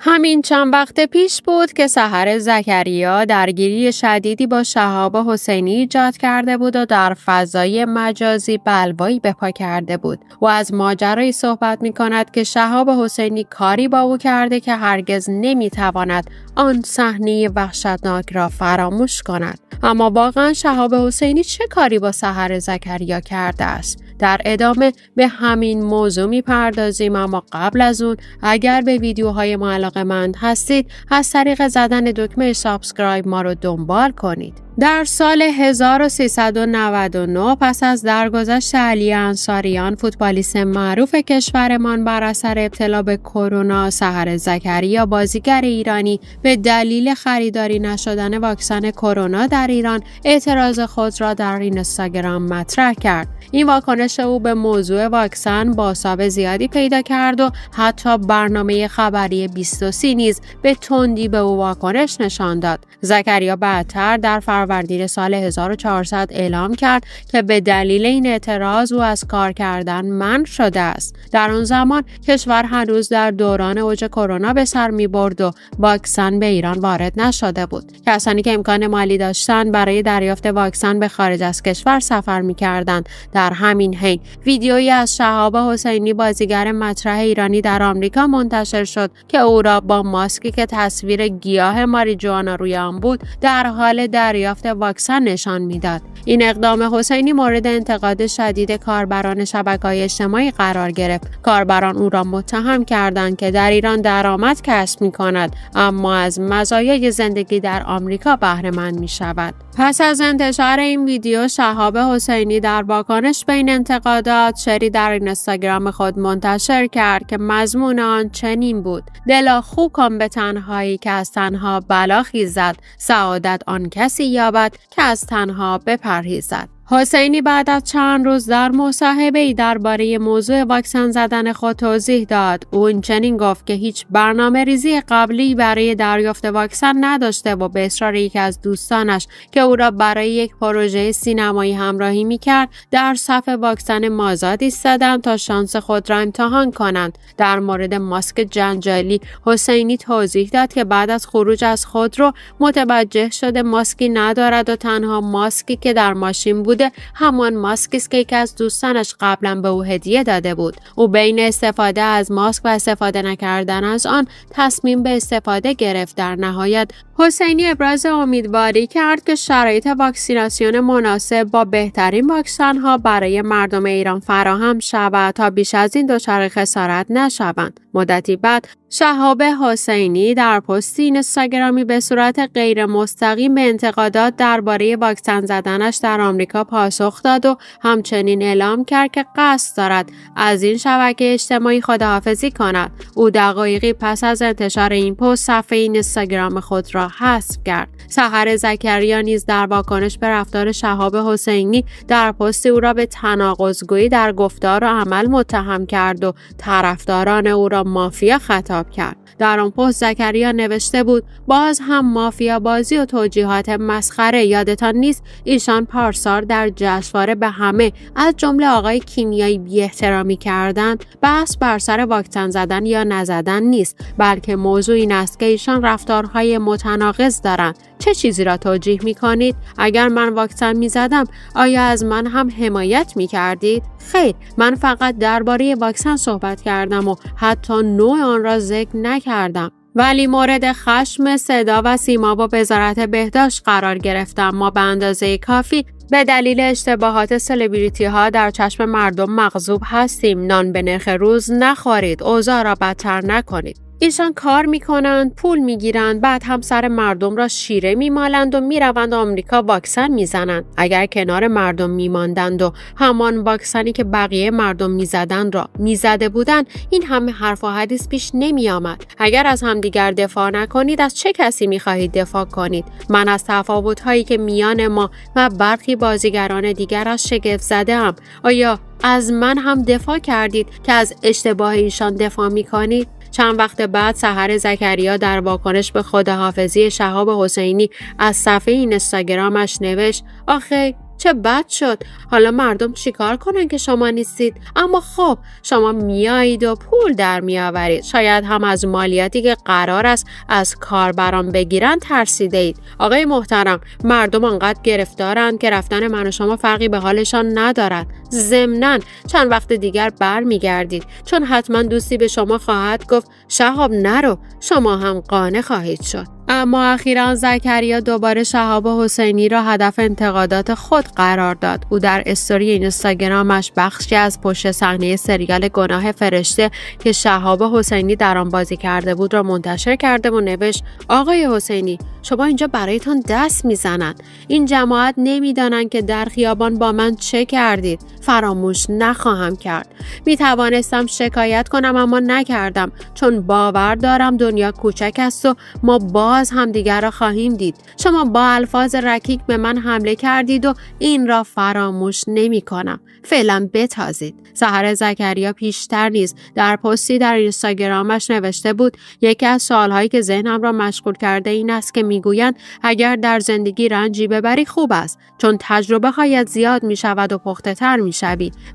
همین چند وقت پیش بود که سحر زکریا درگیری شدیدی با شهاب حسینی ایجاد کرده بود و در فضای مجازی بلوایی به پا کرده بود و از ماجرایی صحبت می کند که شهاب حسینی کاری با او کرده که هرگز نمیتواند آن صحنه وحشتناک را فراموش کند اما واقعا شهاب حسینی چه کاری با سحر زکریا کرده است در ادامه به همین موضوع میپردازیم اما قبل از اون اگر به ویدیوهای ما علاقه مند هستید از طریق زدن دکمه سابسکرایب ما رو دنبال کنید در سال 1399 پس از درگذشت علی انصاریان فوتبالیست معروف کشورمان بر اثر ابتلا به کرونا سحر زکریا بازیگر ایرانی به دلیل خریداری نشدن واکسن کرونا در ایران اعتراض خود را در اینستاگرام مطرح کرد این واکنش او به موضوع واکسن باساب زیادی پیدا کرد و حتی برنامه خبری 23 نیز به تندی به او واکنش نشان داد زکریا بعدتر در فروردین سال 1400 اعلام کرد که به دلیل این اعتراض او از کار کردن من شده است در آن زمان کشور هنوز در دوران اوج کرونا به سر می برد و واکسن به ایران وارد نشده بود کسانی که امکان مالی داشتن برای دریافت واکسن به خارج از کشور سفر می کردن در همین حین ویدیویی از شهاب حسینی بازیگر مطرح ایرانی در آمریکا منتشر شد که او را با ماسکی که تصویر گیاه ماریجوانا روی آن بود در حال دریافت واکسن نشان میداد این اقدام حسینی مورد انتقاد شدید کاربران شبکه‌های اجتماعی قرار گرفت کاربران او را متهم کردند که در ایران درآمد کسب می کند اما از مزایای زندگی در آمریکا بهره مند می شود پس از انتشار این ویدیو شهاب حسینی در واکنش به این انتقادات شری در اینستاگرام خود منتشر کرد که مضمون آن چنین بود دلا خوب به تنهایی که از تنها بلا خیزد سعادت آن کسی یابد که از تنها بپرهیزد حسینی بعد از چند روز در مصاحبه ای درباره موضوع واکسن زدن خود توضیح داد. او چنین گفت که هیچ برنامه ریزی قبلی برای دریافت واکسن نداشته و به اصرار یکی از دوستانش که او را برای یک پروژه سینمایی همراهی میکرد در صف واکسن مازاد ایستادند تا شانس خود را امتحان کنند. در مورد ماسک جنجالی حسینی توضیح داد که بعد از خروج از خودرو متوجه شده ماسکی ندارد و تنها ماسکی که در ماشین بود همان ماسک است که یکی از دوستانش قبلا به او هدیه داده بود او بین استفاده از ماسک و استفاده نکردن از آن تصمیم به استفاده گرفت در نهایت حسینی ابراز امیدواری کرد که شرایط واکسیناسیون مناسب با بهترین واکسن ها برای مردم ایران فراهم شود تا بیش از این دچار خسارت نشوند. مدتی بعد شهاب حسینی در پستی اینستاگرامی به صورت غیر مستقیم به انتقادات درباره واکسن زدنش در آمریکا پاسخ داد و همچنین اعلام کرد که قصد دارد از این شبکه اجتماعی خداحافظی کند. او دقایقی پس از انتشار این پست صفحه اینستاگرام خود را حذف کرد سحر زکریا نیز در واکنش به رفتار شهاب حسینی در پست او را به تناقضگویی در گفتار و عمل متهم کرد و طرفداران او را مافیا خطاب کرد در آن پست زکریا نوشته بود باز هم مافیا بازی و توجیهات مسخره یادتان نیست ایشان پارسار در جشنواره به همه از جمله آقای کیمیایی احترامی کردند بحث بر سر واکسن زدن یا نزدن نیست بلکه موضوع این است که ایشان رفتارهای متناقض دارند چه چیزی را توجیه می کنید؟ اگر من واکسن می زدم آیا از من هم حمایت می کردید؟ خیر من فقط درباره واکسن صحبت کردم و حتی نوع آن را ذکر نکردم ولی مورد خشم صدا و سیما با وزارت بهداشت قرار گرفتم ما به اندازه کافی به دلیل اشتباهات سلبریتی ها در چشم مردم مغذوب هستیم نان به نرخ روز نخورید اوضاع را بدتر نکنید ایشان کار میکنند، پول میگیرند، بعد هم سر مردم را شیره میمالند و میروند آمریکا واکسن میزنند. اگر کنار مردم میماندند و همان واکسنی که بقیه مردم میزدند را میزده بودند، این همه حرف و حدیث پیش آمد. اگر از همدیگر دفاع نکنید، از چه کسی میخواهید دفاع کنید؟ من از تفاوت هایی که میان ما و برخی بازیگران دیگر از شگفت زده ام. آیا از من هم دفاع کردید که از اشتباه ایشان دفاع می کنید؟ چند وقت بعد سحر زکریا در واکنش به خداحافظی شهاب حسینی از صفحه اینستاگرامش نوشت آخه چه بد شد حالا مردم چیکار کنن که شما نیستید اما خب شما میایید و پول در میآورید شاید هم از مالیاتی که قرار است از کاربران بگیرن ترسیده اید آقای محترم مردم انقدر گرفتارند که رفتن من و شما فرقی به حالشان ندارد ضمنا چند وقت دیگر برمیگردید چون حتما دوستی به شما خواهد گفت شهاب نرو شما هم قانه خواهید شد اما اخیرا زکریا دوباره شهاب حسینی را هدف انتقادات خود قرار داد او در استوری اینستاگرامش بخشی از پشت صحنه سریال گناه فرشته که شهاب حسینی در آن بازی کرده بود را منتشر کرده و نوشت آقای حسینی شما اینجا برایتان دست میزنند این جماعت نمیدانند که در خیابان با من چه کردید فراموش نخواهم کرد می توانستم شکایت کنم اما نکردم چون باور دارم دنیا کوچک است و ما باز همدیگر را خواهیم دید شما با الفاظ رکیک به من حمله کردید و این را فراموش نمی کنم فعلا بتازید سحر زکریا پیشتر نیز در پستی در اینستاگرامش نوشته بود یکی از سوالهایی که ذهنم را مشغول کرده این است که میگویند اگر در زندگی رنجی ببری خوب است چون تجربه هایت زیاد می شود و پخته تر می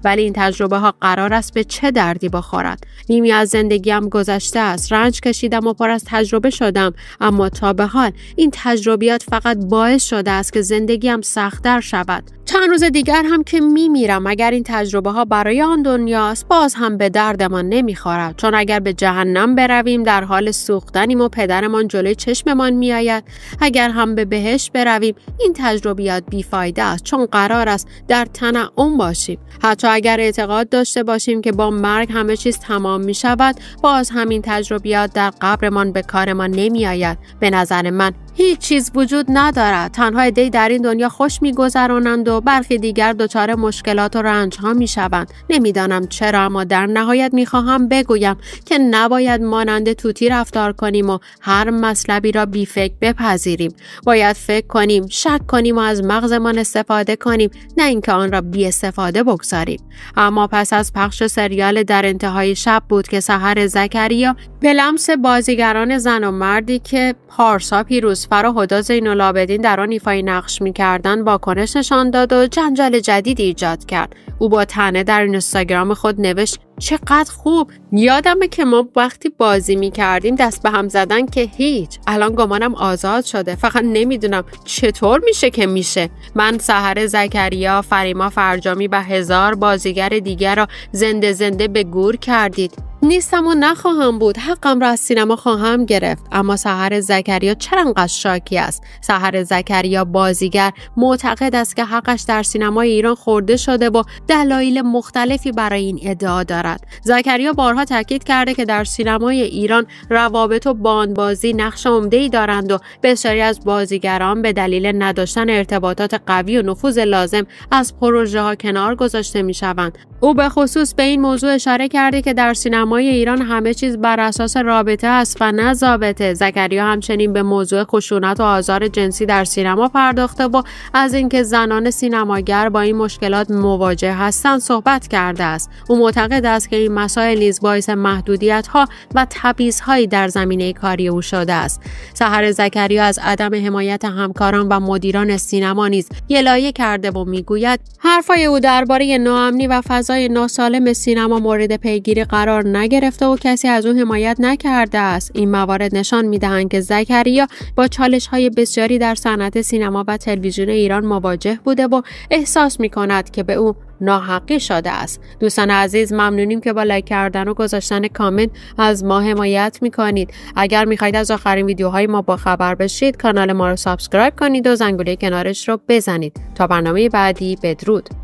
ولی این تجربه ها قرار است به چه دردی بخورد نیمی از زندگیم گذشته است رنج کشیدم و پر از تجربه شدم اما تا به حال این تجربیات فقط باعث شده است که زندگیم سختتر شود چند روز دیگر هم که می میرم اگر این تجربه ها برای آن دنیاست باز هم به دردمان نمیخورد چون اگر به جهنم برویم در حال سوختنیم و پدرمان جلوی چشممان میآید اگر هم به بهش برویم این تجربیات بیفایده است چون قرار است در تنعم باشیم حتی اگر اعتقاد داشته باشیم که با مرگ همه چیز تمام می شود باز همین تجربیات در قبرمان به کارمان نمیآید به نظر من هیچ چیز وجود ندارد تنها دی در این دنیا خوش میگذرانند و برخی دیگر دچار مشکلات و رنج ها می نمیدانم چرا اما در نهایت میخواهم بگویم که نباید مانند توتی رفتار کنیم و هر مطلبی را بی بپذیریم باید فکر کنیم شک کنیم و از مغزمان استفاده کنیم نه اینکه آن را بی استفاده بگذاریم اما پس از پخش سریال در انتهای شب بود که سحر زکریا به لمس بازیگران زن و مردی که پارسا پیروز یوسفر و هدا زین العابدین در آن ایفای نقش میکردن واکنش نشان داد و جنجال جدیدی ایجاد کرد او با تنه در اینستاگرام خود نوشت چقدر خوب یادمه که ما وقتی بازی میکردیم دست به هم زدن که هیچ الان گمانم آزاد شده فقط نمیدونم چطور میشه که میشه من سحر زکریا فریما فرجامی و هزار بازیگر دیگر را زنده زنده به گور کردید نیستم و نخواهم بود حقم را از سینما خواهم گرفت اما سحر زکریا چرا انقدر شاکی است سحر زکریا بازیگر معتقد است که حقش در سینمای ایران خورده شده و دلایل مختلفی برای این ادعا دارد زکریا بارها تاکید کرده که در سینمای ایران روابط و باندبازی نقش ای دارند و بسیاری از بازیگران به دلیل نداشتن ارتباطات قوی و نفوذ لازم از پروژه ها کنار گذاشته می او به خصوص به این موضوع اشاره کرده که در سینما ایران همه چیز بر اساس رابطه است و نه ضابطه زکریا همچنین به موضوع خشونت و آزار جنسی در سینما پرداخته و از اینکه زنان سینماگر با این مشکلات مواجه هستند صحبت کرده است او معتقد است که این مسائل نیز باعث محدودیت ها و تبعیض هایی در زمینه کاری او شده است سحر زکریا از عدم حمایت همکاران و مدیران سینما نیز گلایه کرده و میگوید حرفهای او درباره ناامنی و فضای ناسالم سینما مورد پیگیری قرار گرفته و کسی از او حمایت نکرده است این موارد نشان میدهند که زکریا با چالش های بسیاری در صنعت سینما و تلویزیون ایران مواجه بوده و احساس می کند که به او ناحقی شده است دوستان عزیز ممنونیم که با لایک کردن و گذاشتن کامنت از ما حمایت میکنید اگر میخواهید از آخرین ویدیوهای ما با خبر بشید کانال ما رو سابسکرایب کنید و زنگوله کنارش رو بزنید تا برنامه بعدی بدرود